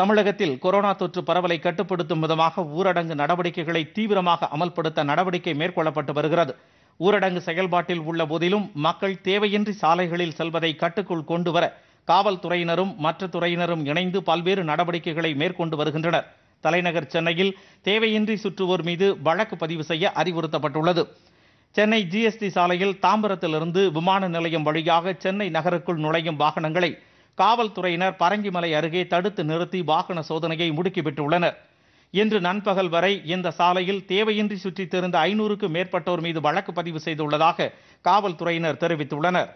தமிழகத்தில் கொரோனா தொற்று பரவலை கட்டுப்படுத்தும் விதமாக ஊரடங்கு நடவடிக்கைகளை தீவிரமாக அமல்படுத்த நடவடிக்கை மேற்கொள்ளப்பட்டு வருகிறது ஊரடங்கு செயல்பாட்டில் உள்ள போதிலும் மக்கள் தேவையின்றி சாலைகளில் செல்வதை கட்டுக்குள் கொண்டு வர காவல்துறையினரும் மற்ற துறையினரும் இணைந்து பல்வேறு நடவடிக்கைகளை மேற்கொண்டு வருகின்றனர் தலைநகர் சென்னையில் தேவையின்றி சுற்றுவோர் மீது வழக்கு பதிவு செய்ய அறிவுறுத்தப்பட்டுள்ளது சென்னை ஜிஎஸ்டி சாலையில் தாம்பரத்திலிருந்து விமான நிலையம் வழியாக சென்னை நகருக்குள் நுழையும் வாகனங்களை காவல்துறையினர் பரங்கிமலை அருகே தடுத்து நிறுத்தி வாகன சோதனையை முடுக்கிவிட்டுள்ளனர் இன்று நண்பகல் வரை இந்த சாலையில் தேவையின்றி திருந்த ஐநூறுக்கும் மேற்பட்டோர் மீது வழக்கு பதிவு செய்துள்ளதாக காவல்துறையினர் தெரிவித்துள்ளனர்